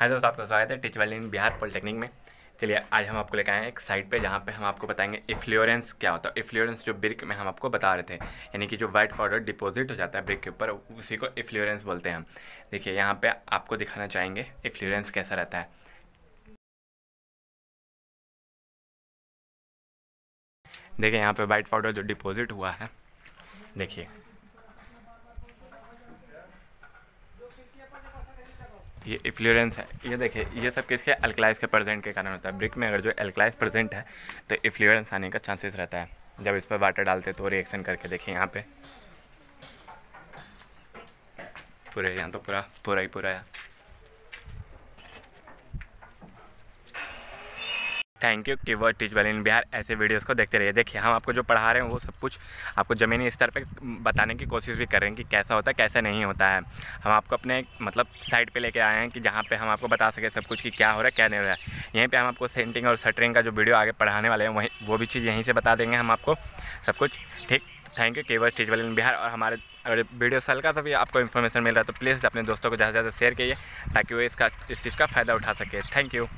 हाय दोस्तों आपका स्वागत है टीच इन बिहार पॉलिटेक्निक में चलिए आज हम आपको लेकर आए हैं एक साइट पे जहाँ पे हम आपको बताएंगे इफ्लोरेंस क्या होता है इफ्लोरेंस जो ब्रिक में हम आपको बता रहे थे यानी कि जो वाइट पाउडर डिपॉजिट हो जाता है ब्रिक के ऊपर उसी को इफ्लोरेंस बोलते हैं हम देखिए यहाँ पर आपको दिखाना चाहेंगे इफ्लोरेंस कैसा रहता है देखिए यहाँ पर वाइट पाउडर जो डिपॉजिट हुआ है देखिए ये इफ्लोरेंस है ये देखिए ये सब किसके अल्कलाइज के प्रेजेंट के कारण होता है ब्रिक में अगर जो अल्कलाइज प्रेजेंट है तो इफ्लोरेंस आने का चांसेस रहता है जब इस पर वाटर डालते तो रिएक्शन करके देखिए यहाँ पे पूरे यहाँ तो पूरा पूरा ही पूरा है थैंक यू कि word teach well in Bihar ऐसे वीडियोस को देखते रहिए देखिए हम आपको जो पढ़ा रहे हैं वो सब कुछ आपको ज़मीनी स्तर पे बताने की कोशिश भी कर रहे हैं कि कैसा होता है कैसा नहीं होता है हम आपको अपने मतलब साइट पे लेके आए हैं कि जहाँ पे हम आपको बता सके सब कुछ कि क्या हो रहा है क्या नहीं हो रहा है यहीं पर हम आपको सेंटिंग और सटरिंग का जो वीडियो आगे पढ़ाने वाले हैं वहीं वो भी चीज़ यहीं से बता देंगे हम आपको सब कुछ ठीक थैंक यू केवल टीच वेल इन बिहार और हमारे अगर वीडियो से हल्का सा भी आपको इन्फॉर्मेशन मिल रहा है तो प्लीज़ अपने दोस्तों को ज़्यादा से ज़्यादा शेयर करिए ताकि वो इसका इस चीज़ का फ़ायदा उठा सके थैंक यू